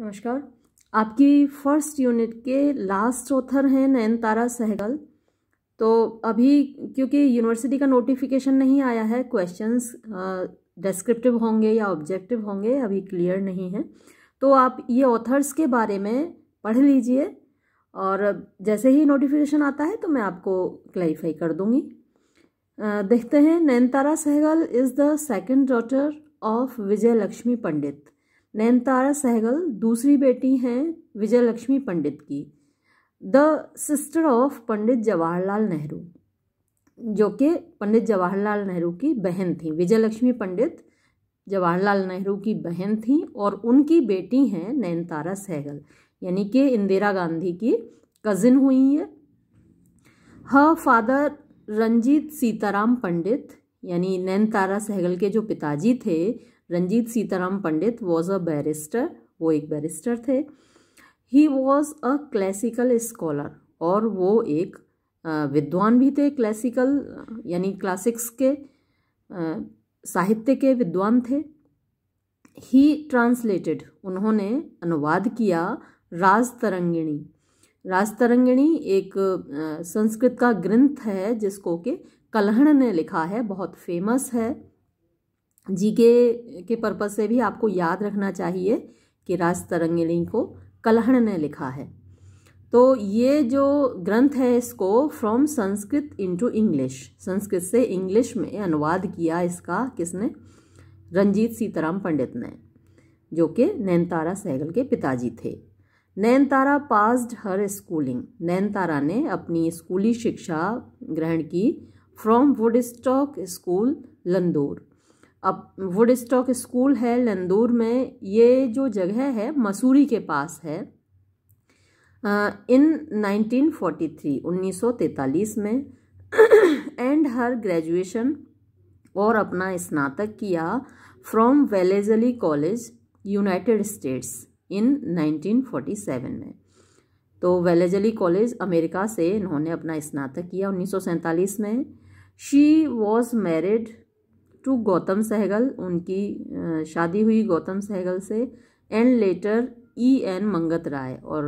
नमस्कार आपकी first unit के लास्ट ऑथर हैं नयनतारा सहगल तो अभी क्योंकि यूनिवर्सिटी का नोटिफिकेशन नहीं आया है क्वेश्चंस डिस्क्रिप्टिव होंगे या ऑब्जेक्टिव होंगे अभी क्लियर नहीं है तो आप ये ऑथर्स के बारे में पढ़ लीजिए और जैसे ही नोटिफिकेशन आता है तो मैं आपको क्लैरिफाई कर दूंगी देखते हैं Nayantara Sahgal is the second daughter of Vijay Lakshmi Pandit Nayantara Sahgal दूसरी बेटी हैं विजय लक्ष्मी पंडित की the sister of Pandit Jawaharlal Nehru जो कि पंडित जवाहरलाल नेहरू की बहन थी विजय लक्ष्मी पंडित जवाहरलाल नेहरू की बहन थी और उनकी बेटी हैं नयनतारा सहगल यानी कि इंदिरा गांधी की कज़िन हुई है ह फादर रंजीत सीताराम पंडित यानी नयनतारा सहगल के जो पिताजी थे Ranjit Sitaram Pandit was a barrister वो एक बैरिस्टर थे ही वॉज अ क्लासिकल स्कॉलर और वो एक विद्वान भी थे क्लासिकल यानी क्लासिक्स के साहित्य के विद्वान थे ही ट्रांसलेटेड उन्होंने अनुवाद किया राज तरंगिणी राज तरंगिणी एक संस्कृत का ग्रंथ है जिसको कि कलहण ने लिखा है बहुत फेमस है जीके के पर्पज़ से भी आपको याद रखना चाहिए कि राज तरंगिणी को कलहण ने लिखा है तो ये जो ग्रंथ है इसको from Sanskrit into English Sanskrit से इंग्लिश में अनुवाद किया इसका किसने रंजीत सीताराम पंडित ने जो कि नैनतारा सहगल के पिताजी थे Nayantara passed her schooling Nayantara ने अपनी स्कूली शिक्षा ग्रहण की from Woodstock school Landour अब वुड स्टॉक स्कूल है लंदूर में ये जो जगह है मसूरी के पास है इन 1943 1943 में एंड हर ग्रेजुएशन और अपना स्नातक किया from Wellesley college United States in 1947 में तो वेलेजली कॉलेज अमेरिका से इन्होंने अपना स्नातक किया उन्नीस में she was married to Gautam Sahgal उनकी शादी हुई गौतम सहगल से and later E N Mangat Rai और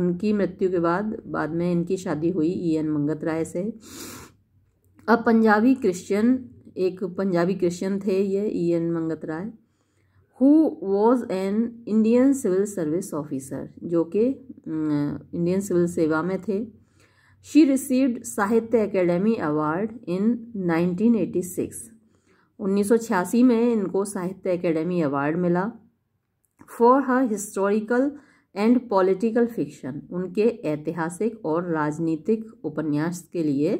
उनकी मृत्यु के बाद बाद में इनकी शादी हुई ई एन मंगत राय से अब पंजाबी क्रिश्चियन एक पंजाबी क्रिश्चियन थे ये E N Mangat Rai who was an Indian civil service officer जो कि इंडियन सिविल सेवा में थे she received Sahitya Akademi award in 1986 1986 में इनको साहित्य अकेडमी अवार्ड मिला for her historical and political fiction उनके ऐतिहासिक और राजनीतिक उपन्यास के लिए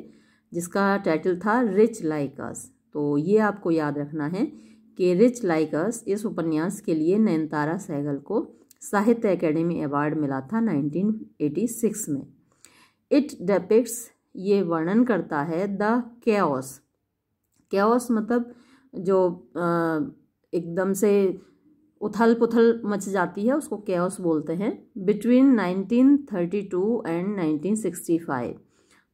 जिसका टाइटल था रिच लाइकस तो ये आपको याद रखना है कि रिच लाइकस इस उपन्यास के लिए नयनतारा सहगल को साहित्य अकेडमी अवार्ड मिला था 1986 में इट डेपिक्स ये वर्णन करता है द कैओस कैस मतलब जो एकदम से उथल पुथल मच जाती है उसको केओस बोलते हैं बिटवीन 1932 एंड फाइव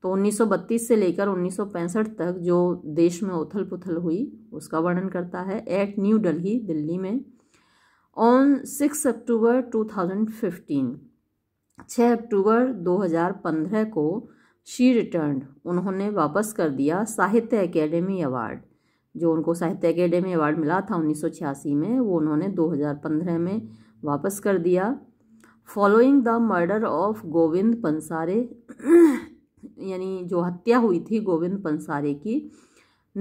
तो 1932 से लेकर 1965 तक जो देश में उथल पुथल हुई उसका वर्णन करता है एट न्यू दिल्ली दिल्ली में ऑन सिक्स अक्टूबर 2015 छः अक्टूबर 2015 को शी रिटर्न उन्होंने वापस कर दिया साहित्य अकेडमी अवार्ड जो उनको साहित्य अकेडमी अवार्ड मिला था छियासी में वो उन्होंने 2015 में वापस कर दिया following the murder of Govind Pansare यानी जो हत्या हुई थी गोविंद पंसारे की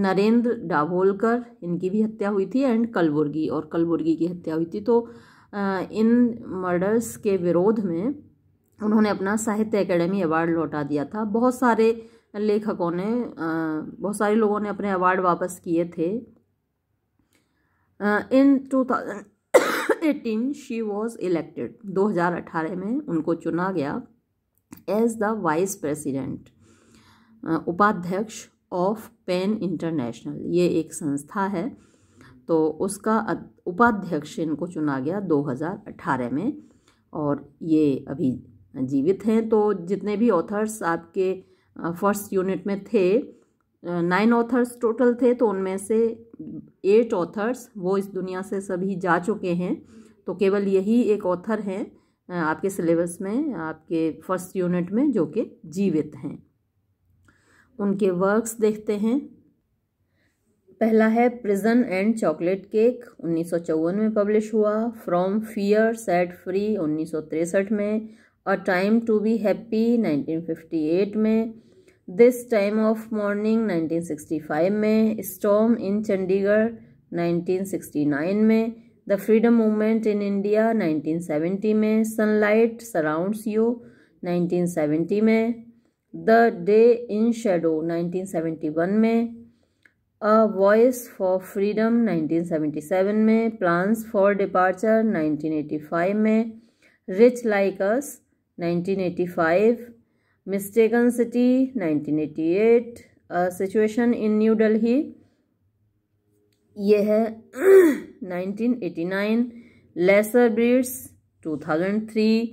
नरेंद्र डाभोलकर इनकी भी हत्या हुई थी एंड कलबुर्गी और कलबुर्गी की हत्या हुई थी तो इन मर्डर्स के विरोध में उन्होंने अपना साहित्य अकेडमी अवार्ड लौटा दिया था बहुत सारे लेखकों ने बहुत सारे लोगों ने अपने अवार्ड वापस किए थे in two thousand eighteen she was elected 2018 में उनको चुना गया एज द वाइस प्रेसिडेंट उपाध्यक्ष ऑफ पेन इंटरनेशनल ये एक संस्था है तो उसका उपाध्यक्ष इनको चुना गया 2018 में और ये अभी जीवित हैं तो जितने भी ऑथर्स आपके फर्स्ट यूनिट में थे नाइन ऑथर्स टोटल थे तो उनमें से एट ऑथर्स वो इस दुनिया से सभी जा चुके हैं तो केवल यही एक ऑथर हैं आपके सिलेबस में आपके फर्स्ट यूनिट में जो कि जीवित हैं उनके वर्क्स देखते हैं पहला है प्रिजन एंड चॉकलेट केक उन्नीस में पब्लिश हुआ फ्रॉम फियर सेट फ्री उन्नीस में a time to be happy 1958 में दिस टाइम ऑफ मॉर्निंग 1965 में स्टॉम इन चंडीगढ़ 1969 में the freedom movement in India 1970 में सनलाइट सराउंड्स यू 1970 में द डे इन शेडो 1971 में अ वॉइस फॉर फ्रीडम 1977 में plans for departure 1985 में rich like us 1985 mistaken city 1988 situation in new delhi यह है 1989 lesser thousand 2003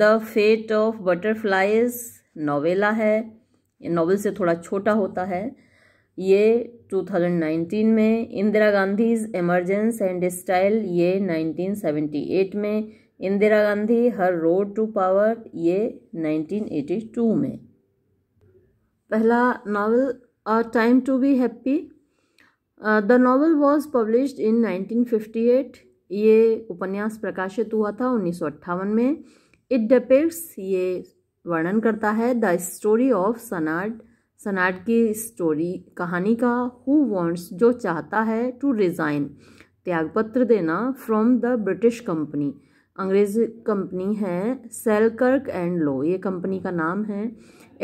the fate of butterflies novella है novel से थोड़ा छोटा होता है ये 2019 में Indira Gandhi's emergence and style ये 1978 में Indira Gandhi her road to power ये 1982 में पहला novel a time to be happy the novel was publish in 1958 ये उपन्यास प्रकाशित हुआ था उन्नीस में इट डिपिक्ट्स ये वर्णन करता है the story of Sanad Sanad की स्टोरी कहानी का हु वांट्स जो चाहता है टू रिज़ाइन त्यागपत्र देना फ्रॉम द ब्रिटिश कंपनी अंग्रेज कंपनी है सेलकर्क एंड लो ये कंपनी का नाम है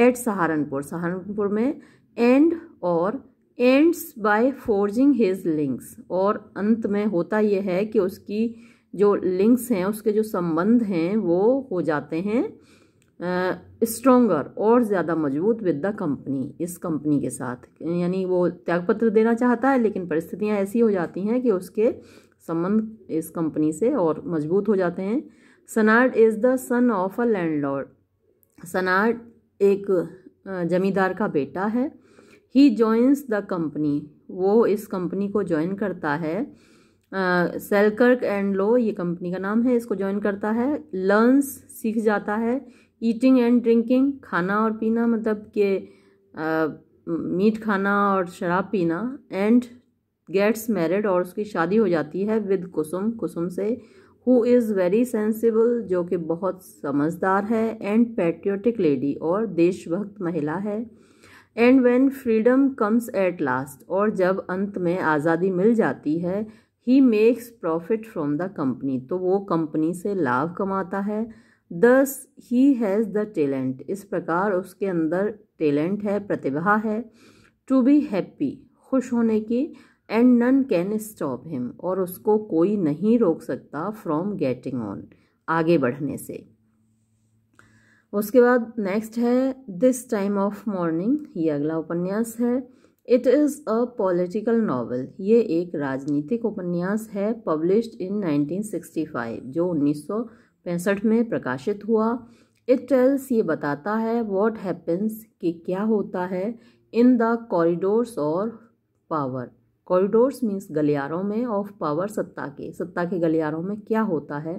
एट सहारनपुर सहारनपुर में एंड और ends by forging his links और अंत में होता यह है कि उसकी जो लिंक्स हैं उसके जो संबंध हैं वो हो जाते हैं स्ट्रोंगर और ज़्यादा मजबूत विद द कंपनी इस कंपनी के साथ यानी वो त्यागपत्र देना चाहता है लेकिन परिस्थितियाँ ऐसी हो जाती हैं कि उसके संबंध इस कंपनी से और मजबूत हो जाते हैं Sanad is the son of a landlord Sanad एक जमींदार का बेटा है ही जॉइंस द कंपनी वो इस कंपनी को ज्वाइन करता है सेलकर्क एंड लो ये कंपनी का नाम है इसको ज्वाइन करता है लर्नस सीख जाता है ईटिंग एंड ड्रिंकिंग खाना और पीना मतलब के मीट खाना और शराब पीना एंड गेट्स मैरिड और उसकी शादी हो जाती है विद कुसुम कुसुम से हु इज़ वेरी सेंसिबल जो कि बहुत समझदार है एंड पैट्रियोटिक लेडी और देशभक्त महिला है and when freedom comes at last और जब अंत में आज़ादी मिल जाती है he makes profit from the company तो वो कंपनी से लाभ कमाता है दस ही हैज़ द टेलेंट इस प्रकार उसके अंदर टेलेंट है प्रतिभा है टू बी हैप्पी खुश होने की and none can stop him और उसको कोई नहीं रोक सकता फ्रॉम गेटिंग ऑन आगे बढ़ने से उसके बाद नेक्स्ट है दिस टाइम ऑफ मॉर्निंग ये अगला उपन्यास है it is a political novel ये एक राजनीतिक उपन्यास है पब्लिश्ड इन 1965 जो 1965 में प्रकाशित हुआ इट टेल्स ये बताता है वॉट हैपन्स कि क्या होता है इन द कॉरिडोर्स और पावर कॉरिडोर्स मीन्स गलियारों में ऑफ पावर सत्ता के सत्ता के गलियारों में क्या होता है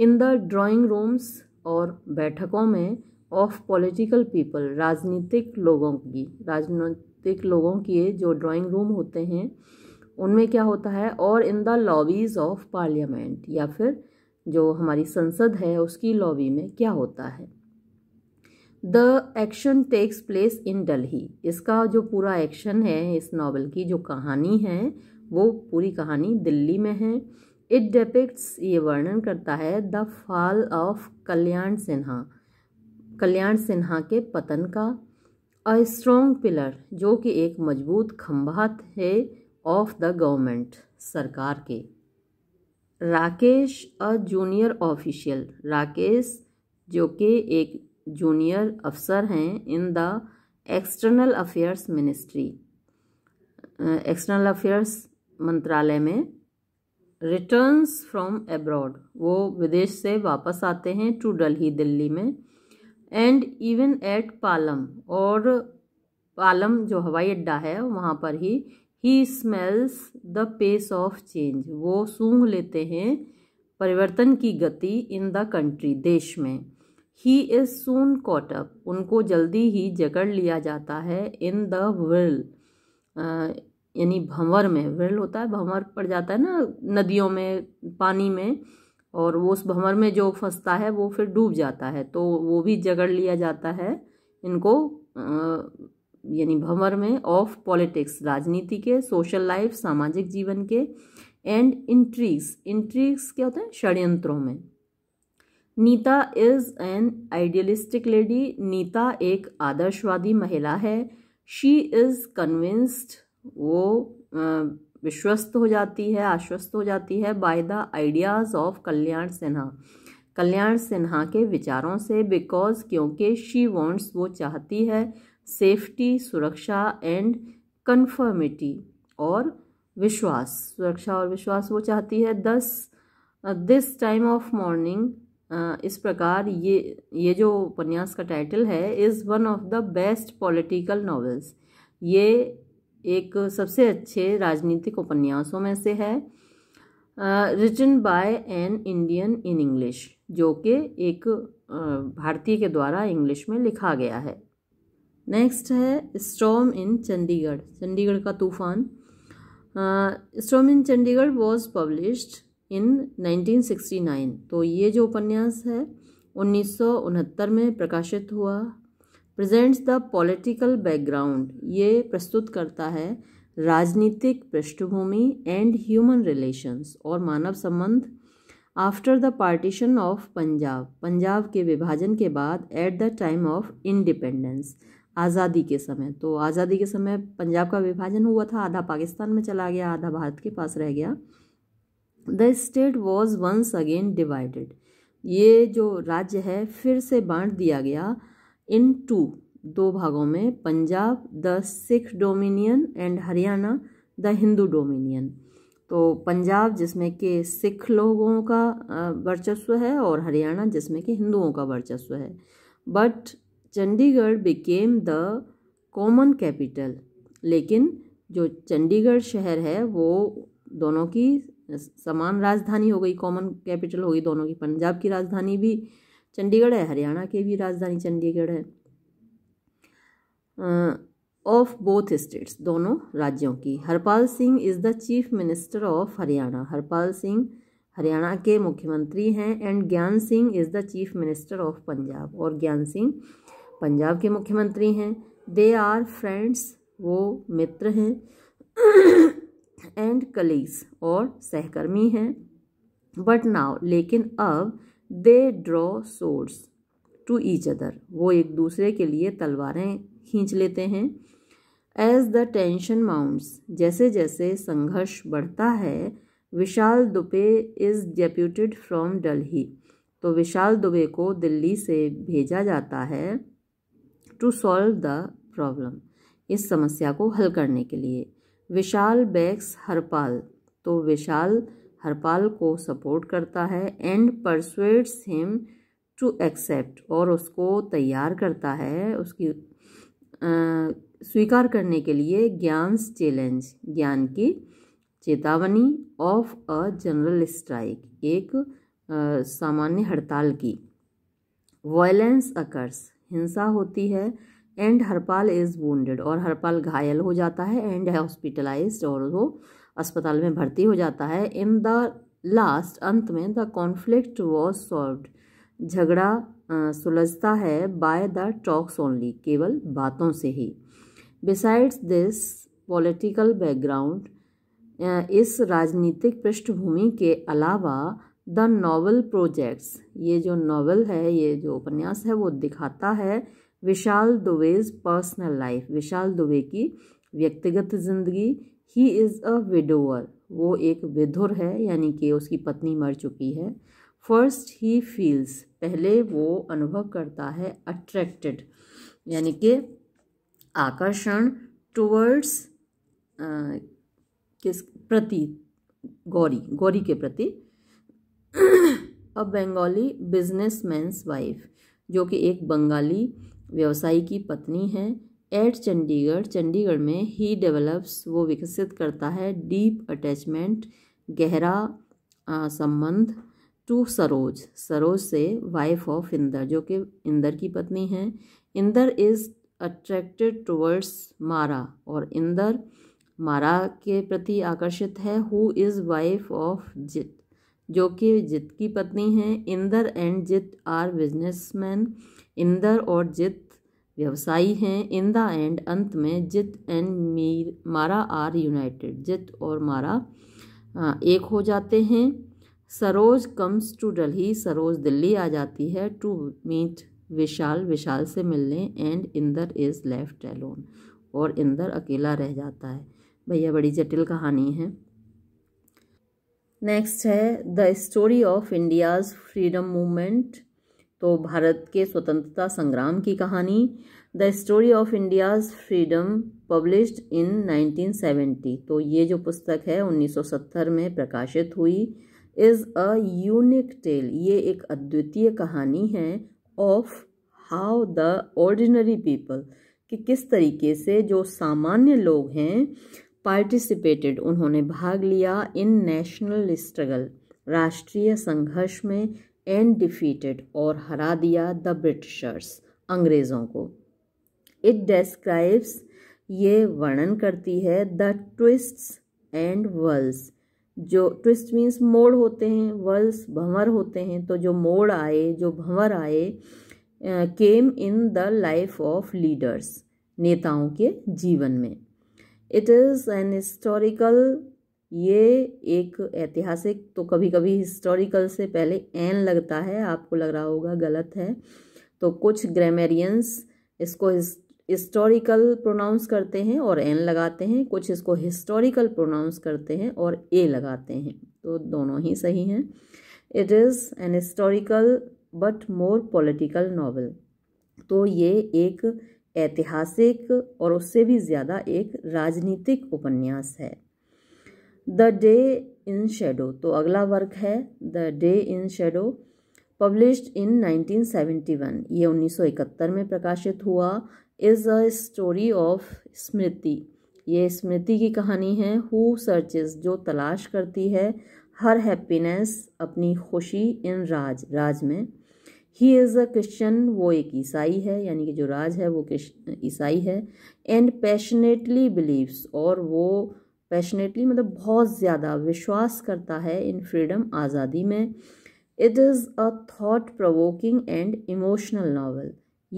इन द ड्राइंग रूम्स और बैठकों में ऑफ पॉलिटिकल पीपल राजनीतिक लोगों की राजनीतिक लोगों के जो ड्राइंग रूम होते हैं उनमें क्या होता है और in the lobbies of parliament या फिर जो हमारी संसद है उसकी लॉबी में क्या होता है the action takes place in Delhi इसका जो पूरा एक्शन है इस नावल की जो कहानी है वो पूरी कहानी दिल्ली में है इट डिपिक्ट्स ये वर्णन करता है the fall of Kalyan Sinha Kalyan Sinha के पतन का अ स्ट्रॉन्ग पिलर जो कि एक मजबूत खम्भा है ऑफ द गवर्नमेंट सरकार के Rakesh a junior official Rakesh जो कि एक जूनियर अफसर हैं in the external affairs ministry external affairs मंत्रालय में रिटर्न्स फ्रॉम एब्रॉड वो विदेश से वापस आते हैं टू डल्ही दिल्ली में एंड इवन एट पालम और पालम जो हवाई अड्डा है वहाँ पर ही ही smells the pace of change वो सूंघ लेते हैं परिवर्तन की गति इन द कंट्री देश में ही इज़ सून कॉटअप उनको जल्दी ही जकड़ लिया जाता है इन द विल यानी भंवर में विल होता है भंवर पड़ जाता है ना नदियों में पानी में और वो उस भंवर में जो फंसता है वो फिर डूब जाता है तो वो भी जकड़ लिया जाता है इनको यानी भंवर में ऑफ पॉलिटिक्स राजनीति के सोशल लाइफ सामाजिक जीवन के एंड इंट्रीग्स इंट्रीग्स क्या होता है षड्यंत्रों में Nita is an idealistic lady Nita एक आदर्शवादी महिला है शी इज़ कन्विंस्ड वो विश्वस्त हो जाती है आश्वस्त हो जाती है by the ideas of Kalyan Sinha Kalyan Sinha के विचारों से बिकॉज क्योंकि शी वॉन्ट्स वो चाहती है सेफ्टी सुरक्षा एंड कन्फर्मिटी और विश्वास सुरक्षा और विश्वास वो चाहती है दस दिस टाइम ऑफ मॉर्निंग इस प्रकार ये ये जो उपन्यास का टाइटल है is one of the best political novels ये एक सबसे अच्छे राजनीतिक उपन्यासों में से है written by an Indian in English जो कि एक भारतीय के द्वारा इंग्लिश में लिखा गया है नेक्स्ट है स्टॉम इन चंडीगढ़ चंडीगढ़ का तूफान storm in Chandigarh was published in 1969 तो ये जो उपन्यास है उन्नीस में प्रकाशित हुआ प्रेजेंट्स द पॉलिटिकल बैकग्राउंड ये प्रस्तुत करता है राजनीतिक पृष्ठभूमि एंड ह्यूमन रिलेशंस और मानव संबंध after the partition of Punjab Punjab के विभाजन के बाद at the time of independence आज़ादी के समय तो आज़ादी के समय पंजाब का विभाजन हुआ था आधा पाकिस्तान में चला गया आधा भारत के पास रह गया the state was once again divided ये जो राज्य है फिर से बांट दिया गया इन टू दो भागों में Punjab the Sikh dominion and Haryana the Hindu dominion तो पंजाब जिसमें कि सिख लोगों का वर्चस्व है और हरियाणा जिसमें कि हिंदुओं का वर्चस्व है but Chandigarh became the common capital लेकिन जो चंडीगढ़ शहर है वो दोनों की समान राजधानी हो गई कॉमन कैपिटल हो गई दोनों की पंजाब की राजधानी भी चंडीगढ़ है हरियाणा की भी राजधानी चंडीगढ़ है ऑफ बोथ स्टेट्स दोनों राज्यों की Harpal Singh is the chief minister of Haryana Harpal Singh Haryana के मुख्यमंत्री हैं and Gyan Singh is the chief minister of Punjab और ज्ञान सिंह पंजाब के मुख्यमंत्री हैं दे आर फ्रेंड्स वो मित्र हैं एंड कलीग्स और सहकर्मी हैं बट नाव लेकिन अब they draw swords to each other वो एक दूसरे के लिए तलवारें खींच लेते हैं एज द टेंशन माउंट्स जैसे जैसे संघर्ष बढ़ता है Vishal Dubey is deputed from Delhi तो विशाल दुबे को दिल्ली से भेजा जाता है टू सॉल्व द प्रॉब्लम इस समस्या को हल करने के लिए विशाल बैक्स हरपाल तो विशाल हरपाल को सपोर्ट करता है and persuades him to accept और उसको तैयार करता है उसकी स्वीकार करने के लिए ज्ञान चैलेंज ज्ञान की चेतावनी ऑफ अ जनरल स्ट्राइक एक सामान्य हड़ताल की वायलेंस अकर्स हिंसा होती है एंड हरपाल इज़ वेड और हरपाल घायल हो जाता है एंड है हॉस्पिटलाइज और वो अस्पताल में भर्ती हो जाता है इन द लास्ट अंत में द कॉन्फ्लिक्ट वॉज सॉल्व झगड़ा सुलझता है बाय द टॉक्स ओनली केवल बातों से ही बिसाइड्स दिस पॉलिटिकल बैकग्राउंड इस राजनीतिक पृष्ठभूमि के अलावा द नावल प्रोजेक्ट्स ये जो नावल है ये जो उपन्यास है वो दिखाता है विशाल दुबेज पर्सनल लाइफ विशाल दुबे की व्यक्तिगत ज़िंदगी ही इज़ अ विडोअर वो एक विधुर है यानी कि उसकी पत्नी मर चुकी है फर्स्ट ही फील्स पहले वो अनुभव करता है अट्रैक्टेड यानी कि आकर्षण टुवर्ड्स किस प्रति गौरी गौरी के प्रति अ बंगाली बिजनेसमैन्स वाइफ जो कि एक बंगाली व्यवसायी की पत्नी हैं एट चंडीगढ़ चंडीगढ़ में ही डेवलप्स वो विकसित करता है डीप अटैचमेंट गहरा आ, संबंध टू सरोज सरोज से वाइफ ऑफ इंदर जो कि इंदर की पत्नी हैं इंदर इज़ अट्रैक्टेड टूवर्ड्स मारा और इंदर मारा के प्रति आकर्षित है हु इज़ वाइफ ऑफ जो कि जित की पत्नी हैं Inder and Jit are businessman Inder और जित व्यवसायी हैं इंदा एंड अंत में जित एंड मीर मारा आर यूनाइटेड जित और मारा एक हो जाते हैं सरोज कम्स टू दिल्ली सरोज दिल्ली आ जाती है टू मीट विशाल विशाल से मिलने and Inder is left alone और इंदर अकेला रह जाता है भैया बड़ी जटिल कहानी है नेक्स्ट है the story of India's freedom movement तो भारत के स्वतंत्रता संग्राम की कहानी the story of India's freedom published in 1970 तो ये जो पुस्तक है 1970 में प्रकाशित हुई इज़ अ यूनिक टेल ये एक अद्वितीय कहानी है of how the ordinary people कि किस तरीके से जो सामान्य लोग हैं पार्टिसिपेटेड उन्होंने भाग लिया इन नेशनल स्ट्रगल राष्ट्रीय संघर्ष में एंड डिफीटेड और हरा दिया द ब्रिटिशर्स अंग्रेज़ों को इट डेस्क्राइब्स ये वर्णन करती है द ट्विस्ट्स एंड वर्ल्स जो ट्विस्ट मीन्स मोड़ होते हैं वर्ल्स भंवर होते हैं तो जो मोड़ आए जो भंवर आए came in the life of leaders नेताओं के जीवन में इट इज़ एन हिस्टोरिकल ये एक ऐतिहासिक तो कभी कभी हिस्टोरिकल से पहले एन लगता है आपको लग रहा होगा गलत है तो कुछ ग्रामेरियंस इसको हिस्टोरिकल प्रोनाउंस करते हैं और एन लगाते हैं कुछ इसको हिस्टोरिकल प्रोनाउंस करते हैं और ए लगाते हैं तो दोनों ही सही हैं it is an historical but more political novel तो ये एक ऐतिहासिक और उससे भी ज़्यादा एक राजनीतिक उपन्यास है द डे इन शेडो तो अगला वर्क है the day in shadow published in 1971 ये 1971 में प्रकाशित हुआ is a story of Smriti ये स्मृति की कहानी है हु सर्चेस जो तलाश करती है हर हैप्पीनेस अपनी खुशी इन राज राज में ही इज़ अ क्रिश्चन वो एक ईसाई है यानी कि जो राज है वो ईसाई है एंड पैशनेटली बिलीव्स और वो पैशनेटली मतलब बहुत ज़्यादा विश्वास करता है इन फ्रीडम आज़ादी में it is a thought provoking and emotional novel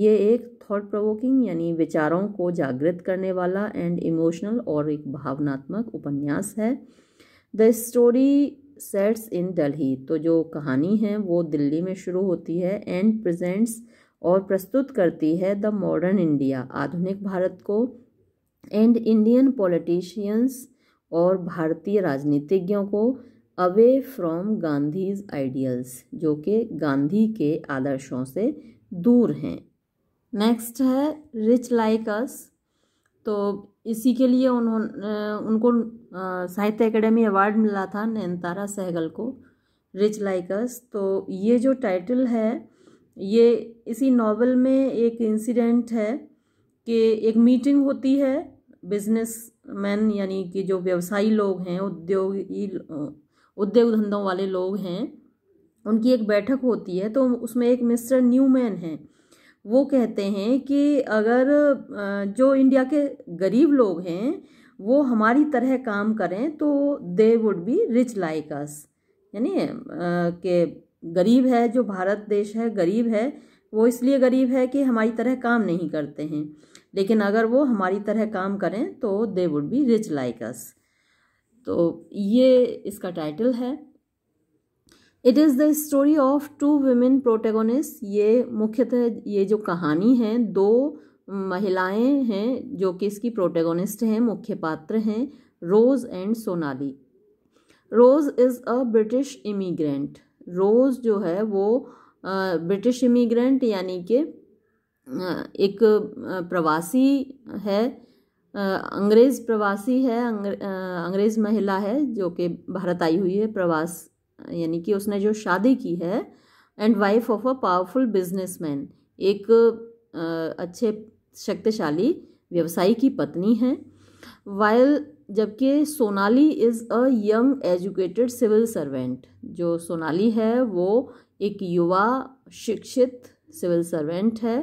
ये एक थाट प्रवोकिंग यानी विचारों को जागृत करने वाला एंड इमोशनल और एक भावनात्मक उपन्यास है the story sets in Delhi तो जो कहानी है वो दिल्ली में शुरू होती है एंड प्रेजेंट्स और प्रस्तुत करती है द मॉडर्न इंडिया आधुनिक भारत को एंड इंडियन पॉलिटिशियंस और भारतीय राजनीतिज्ञों को अवे फ्रॉम गांधीज आइडियल्स जो कि गांधी के आदर्शों से दूर हैं नेक्स्ट है रिच लाइक अस तो इसी के लिए उन्होंने उनको साहित्य अकेडमी अवार्ड मिला था नयनतारा सहगल को रिच लाइकस तो ये जो टाइटल है ये इसी नावल में एक इंसिडेंट है कि एक मीटिंग होती है बिजनेस मैन यानी कि जो व्यवसायी लोग हैं उद्योगी उद्योग धंधों वाले लोग हैं उनकी एक बैठक होती है तो उसमें एक मिस्टर न्यूमैन हैं वो कहते हैं कि अगर जो इंडिया के गरीब लोग हैं वो हमारी तरह काम करें तो they would be rich like us यानी के गरीब है जो भारत देश है गरीब है वो इसलिए गरीब है कि हमारी तरह काम नहीं करते हैं लेकिन अगर वो हमारी तरह काम करें तो they would be rich like us तो ये इसका टाइटल है it is the story of two women protagonist ये मुख्यतः ये जो कहानी है दो महिलाएं हैं जो कि इसकी प्रोटेगोनिस्ट हैं मुख्य पात्र हैं Rose and Sonali Rose is a British immigrant Rose जो है वो ब्रिटिश इमीग्रेंट यानी कि एक प्रवासी है अंग्रेज़ प्रवासी है अंग्रेज़ महिला है जो कि भारत आई हुई है प्रवास यानी कि उसने जो शादी की है and wife of a powerful businessman एक अच्छे शक्तिशाली व्यवसायी की पत्नी हैं वायल जबकि Sonali is a young educated civil servant जो सोनाली है वो एक युवा शिक्षित सिविल सर्वेंट है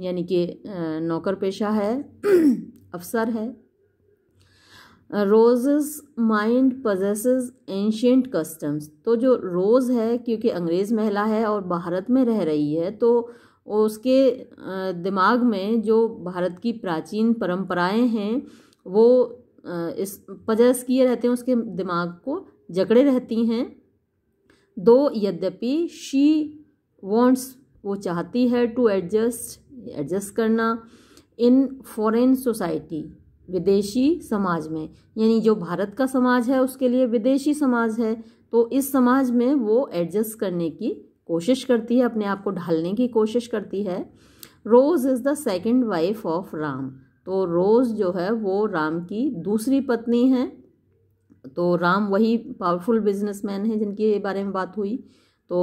यानी कि नौकर पेशा है अफसर है Rose mind possess ancient customs तो जो रोज़ है क्योंकि अंग्रेज़ महिला है और भारत में रह रही है तो उसके दिमाग में जो भारत की प्राचीन परंपराएं हैं वो इस पजस किए रहते हैं उसके दिमाग को जकड़े रहती हैं दो यद्यपि शी वॉन्ट्स वो चाहती है टू एडजस्ट एडजस्ट करना इन फॉरेन सोसाइटी विदेशी समाज में यानी जो भारत का समाज है उसके लिए विदेशी समाज है तो इस समाज में वो एडजस्ट करने की कोशिश करती है अपने आप को ढालने की कोशिश करती है Rose is the second wife of Ram तो रोज़ जो है वो राम की दूसरी पत्नी है तो राम वही पावरफुल बिजनेसमैन है जिनके बारे में बात हुई तो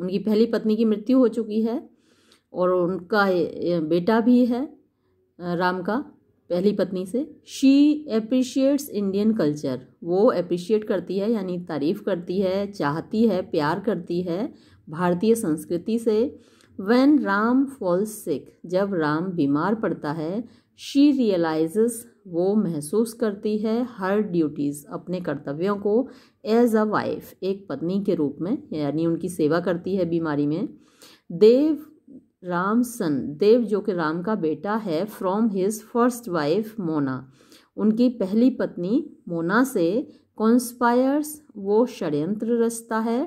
उनकी पहली पत्नी की मृत्यु हो चुकी है और उनका बेटा भी है राम का पहली पत्नी से शी अप्रिशिएट्स इंडियन कल्चर वो अप्रिशिएट करती है यानी तारीफ़ करती है चाहती है प्यार करती है भारतीय संस्कृति से वैन राम फॉल्स सिक जब राम बीमार पड़ता है शी रियलाइज वो महसूस करती है हर ड्यूटीज़ अपने कर्तव्यों को एज अ वाइफ एक पत्नी के रूप में यानी उनकी सेवा करती है बीमारी में देव राम सन देव जो कि राम का बेटा है from his first wife Mona उनकी पहली पत्नी मोना से कॉन्स्पायर्स वो षडयंत्र रचता है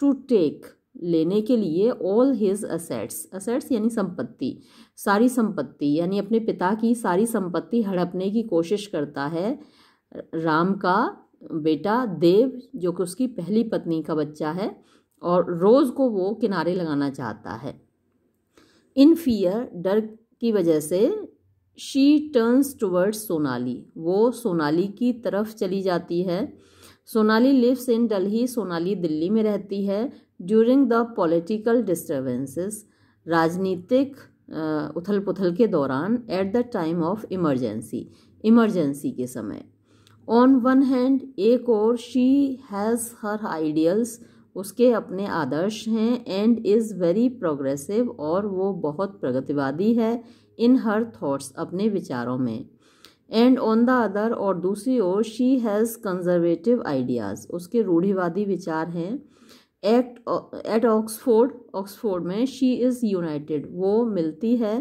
टू टेक लेने के लिए ऑल हिज असेट्स असेट्स यानी संपत्ति सारी संपत्ति यानी अपने पिता की सारी संपत्ति हड़पने की कोशिश करता है राम का बेटा देव जो कि उसकी पहली पत्नी का बच्चा है और रोज़ को वो किनारे लगाना चाहता है इन फियर डर की वजह से शी टर्न्स टूवर्ड्स सोनाली वो सोनाली की तरफ चली जाती है सोनाली लिव्स इन डलही सोनाली दिल्ली में रहती है ड्यूरिंग द पोलिटिकल डिस्टर्बेंसेस राजनीतिक उथल पुथल के दौरान at the time of emergency emergency के समय ऑन वन हैंड एक और शी हैज़ हर आइडियल्स उसके अपने आदर्श हैं एंड इज़ वेरी प्रोग्रेसिव और वो बहुत प्रगतिवादी है इन हर थाट्स अपने विचारों में एंड ऑन द अदर और दूसरी ओर शी हैज़ कंजर्वेटिव आइडियाज़ उसके रूढ़िवादी विचार हैं एट एट ऑक्सफोर्ड ऑक्सफोर्ड में शी इज़ यूनाइटेड वो मिलती है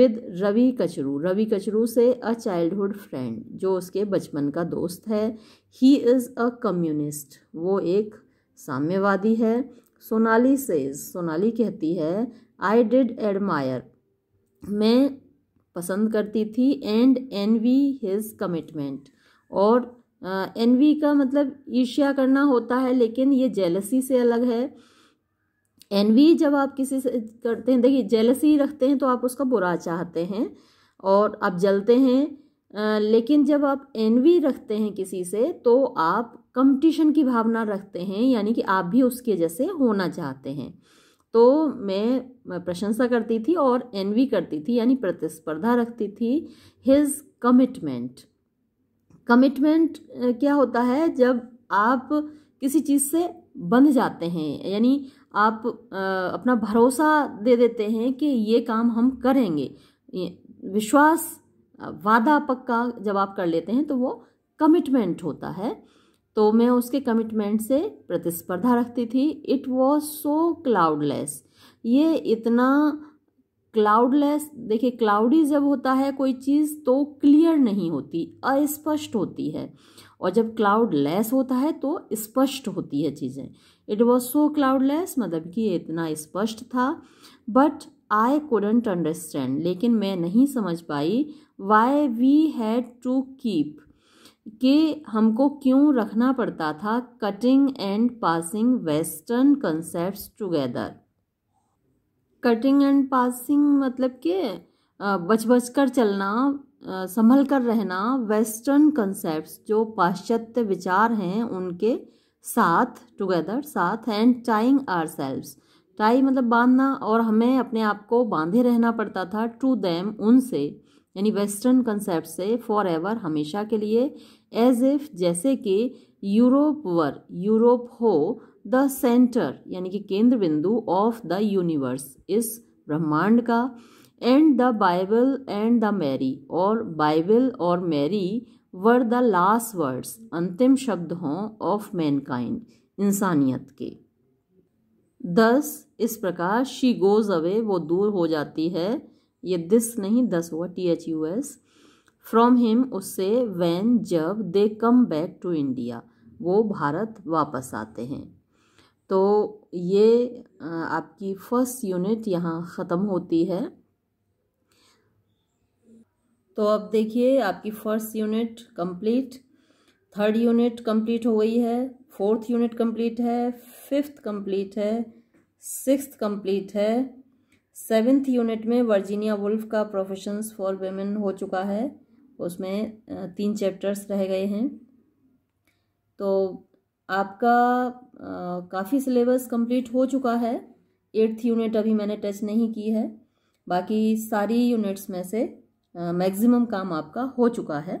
विद रवि कचरू रवि कचरू से अ चाइल्डहुड फ्रेंड जो उसके बचपन का दोस्त है ही इज़ अ कम्युनिस्ट वो एक साम्यवादी है सोनाली से सोनाली कहती है आई डिड एडमायर मैं पसंद करती थी and envy his commitment और एनवी का मतलब ईर्ष्या करना होता है लेकिन ये जेलसी से अलग है एनवी जब आप किसी से करते हैं देखिए जेलसी रखते हैं तो आप उसका बुरा चाहते हैं और आप जलते हैं लेकिन जब आप एनवी रखते हैं किसी से तो आप कंपटीशन की भावना रखते हैं यानी कि आप भी उसके जैसे होना चाहते हैं तो मैं प्रशंसा करती थी और एनवी करती थी यानी प्रतिस्पर्धा रखती थी हिज कमिटमेंट कमिटमेंट क्या होता है जब आप किसी चीज़ से बंध जाते हैं यानी आप अपना भरोसा दे देते हैं कि ये काम हम करेंगे विश्वास वादा पक्का जब आप कर लेते हैं तो वो कमिटमेंट होता है तो मैं उसके कमिटमेंट से प्रतिस्पर्धा रखती थी इट वॉज सो क्लाउडलेस ये इतना क्लाउडलेस देखिए क्लाउडी जब होता है कोई चीज़ तो क्लियर नहीं होती अस्पष्ट होती है और जब क्लाउड लेस होता है तो स्पष्ट होती है चीज़ें इट वॉज सो क्लाउडलेस मतलब कि इतना स्पष्ट था बट आई कोडेंट अंडरस्टैंड लेकिन मैं नहीं समझ पाई why we had to keep कि हमको क्यों रखना पड़ता था cutting and passing western concept together cutting and passing मतलब कि बच बच कर चलना संभल कर रहना वेस्टर्न कंसेप्ट जो पाश्चात्य विचार हैं उनके साथ टुगेदर साथ and tying ourselves tie मतलब बांधना और हमें अपने आप को बांधे रहना पड़ता था टू दैम उनसे यानी वेस्टर्न कंसेप्ट से फॉर एवर हमेशा के लिए एज इफ जैसे कि यूरोप वर यूरोप हो द सेंटर यानी कि केंद्र बिंदु ऑफ द यूनिवर्स इस ब्रह्मांड का and the Bible and the Mary और बाइबल और Mary were the last words अंतिम शब्द हों ऑफ मैनकाइंड इंसानियत के दस इस प्रकार शी गोज़ अवे वो दूर हो जाती है ये दिस नहीं दस हुआ T H U S from him उससे वैन जब they come back to India वो भारत वापस आते हैं तो ये आपकी फर्स्ट यूनिट यहाँ ख़त्म होती है तो अब देखिए आपकी first unit complete third unit complete हो गई है फोर्थ यूनिट कंप्लीट है फिफ्थ कंप्लीट है सिक्स्थ कंप्लीट है सेवेंथ यूनिट में वर्जीनिया वुल्फ का प्रोफेशंस फॉर वेमेन हो चुका है उसमें तीन चैप्टर्स रह गए हैं तो आपका काफ़ी सिलेबस कंप्लीट हो चुका है एट्थ यूनिट अभी मैंने टच नहीं की है बाकी सारी यूनिट्स में से मैक्सिमम काम आपका हो चुका है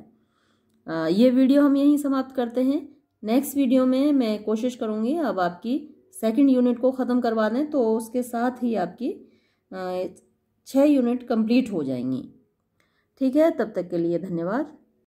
आ, ये वीडियो हम यहीं समाप्त करते हैं नेक्स्ट वीडियो में मैं कोशिश करूँगी अब आपकी सेकंड यूनिट को ख़त्म करवा दें तो उसके साथ ही आपकी छः यूनिट कंप्लीट हो जाएंगी ठीक है तब तक के लिए धन्यवाद